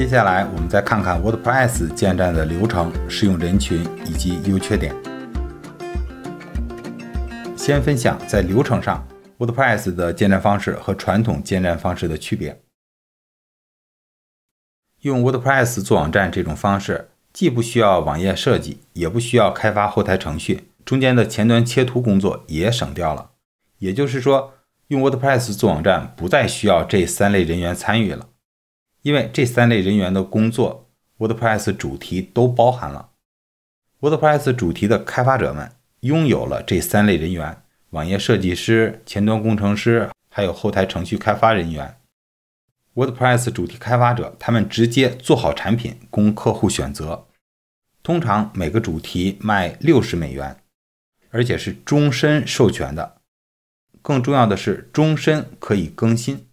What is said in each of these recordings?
接下来，我们再看看 WordPress 建站的流程、适用人群以及优缺点。先分享在流程上，WordPress 的建站方式和传统建站方式的区别。用 WordPress 做网站这种方式，既不需要网页设计，也不需要开发后台程序，中间的前端切图工作也省掉了。也就是说，用 WordPress 做网站不再需要这三类人员参与了。因为这三类人员的工作，WordPress 主题都包含了。WordPress 主题的开发者们拥有了这三类人员：网页设计师、前端工程师，还有后台程序开发人员。WordPress 主题开发者他们直接做好产品供客户选择，通常每个主题卖六十美元，而且是终身授权的。更重要的是，终身可以更新。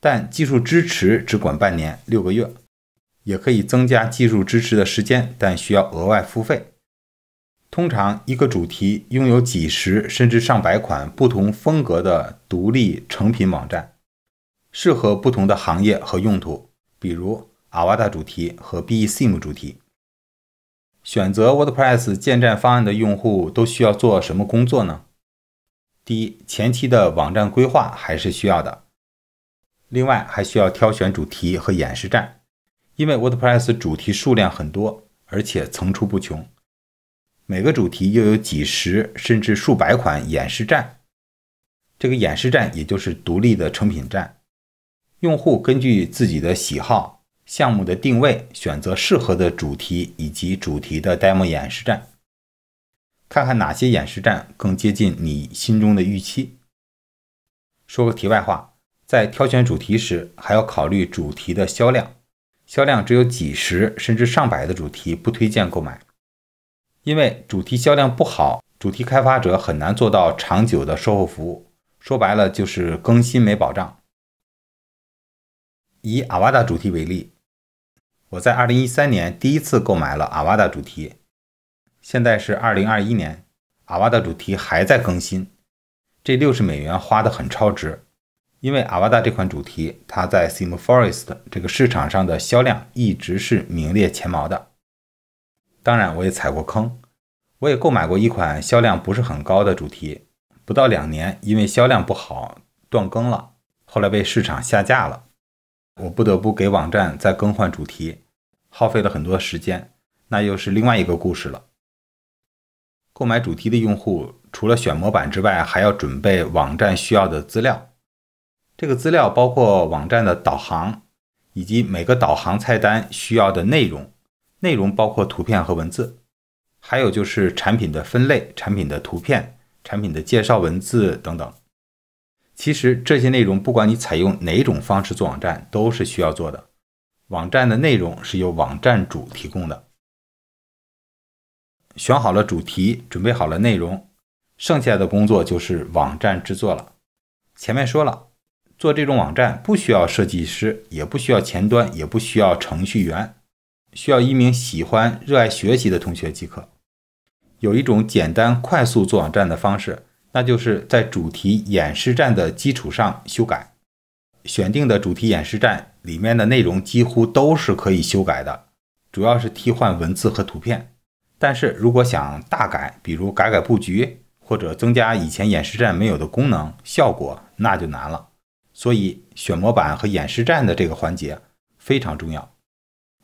但技术支持只管半年、六个月，也可以增加技术支持的时间，但需要额外付费。通常一个主题拥有几十甚至上百款不同风格的独立成品网站，适合不同的行业和用途，比如阿瓦达主题和 b e s i m e 主题。选择 WordPress 建站方案的用户都需要做什么工作呢？第一，前期的网站规划还是需要的。另外还需要挑选主题和演示站，因为 WordPress 主题数量很多，而且层出不穷。每个主题又有几十甚至数百款演示站，这个演示站也就是独立的成品站。用户根据自己的喜好、项目的定位，选择适合的主题以及主题的 demo 演示站，看看哪些演示站更接近你心中的预期。说个题外话。在挑选主题时，还要考虑主题的销量。销量只有几十甚至上百的主题不推荐购买，因为主题销量不好，主题开发者很难做到长久的售后服务。说白了就是更新没保障。以阿瓦达主题为例，我在二零一三年第一次购买了阿瓦达主题，现在是二零二一年，阿瓦达主题还在更新，这六十美元花的很超值。因为阿瓦达这款主题，它在 s e m f o r e s t 这个市场上的销量一直是名列前茅的。当然，我也踩过坑，我也购买过一款销量不是很高的主题，不到两年，因为销量不好断更了，后来被市场下架了，我不得不给网站再更换主题，耗费了很多时间，那又是另外一个故事了。购买主题的用户，除了选模板之外，还要准备网站需要的资料。这个资料包括网站的导航，以及每个导航菜单需要的内容。内容包括图片和文字，还有就是产品的分类、产品的图片、产品的介绍文字等等。其实这些内容，不管你采用哪种方式做网站，都是需要做的。网站的内容是由网站主提供的。选好了主题，准备好了内容，剩下的工作就是网站制作了。前面说了。做这种网站不需要设计师，也不需要前端，也不需要程序员，需要一名喜欢、热爱学习的同学即可。有一种简单、快速做网站的方式，那就是在主题演示站的基础上修改。选定的主题演示站里面的内容几乎都是可以修改的，主要是替换文字和图片。但是如果想大改，比如改改布局，或者增加以前演示站没有的功能、效果，那就难了。所以选模板和演示站的这个环节非常重要。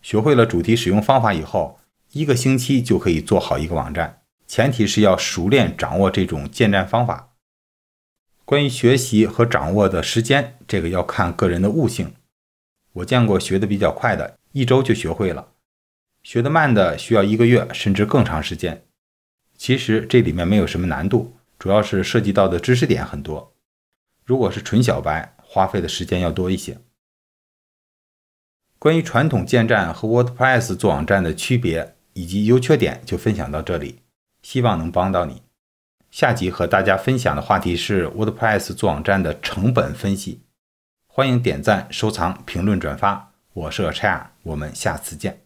学会了主题使用方法以后，一个星期就可以做好一个网站。前提是要熟练掌握这种建站方法。关于学习和掌握的时间，这个要看个人的悟性。我见过学的比较快的，一周就学会了；学的慢的，需要一个月甚至更长时间。其实这里面没有什么难度，主要是涉及到的知识点很多。如果是纯小白，花费的时间要多一些。关于传统建站和 WordPress 做网站的区别以及优缺点，就分享到这里，希望能帮到你。下集和大家分享的话题是 WordPress 做网站的成本分析，欢迎点赞、收藏、评论、转发。我是 c h a r 我们下次见。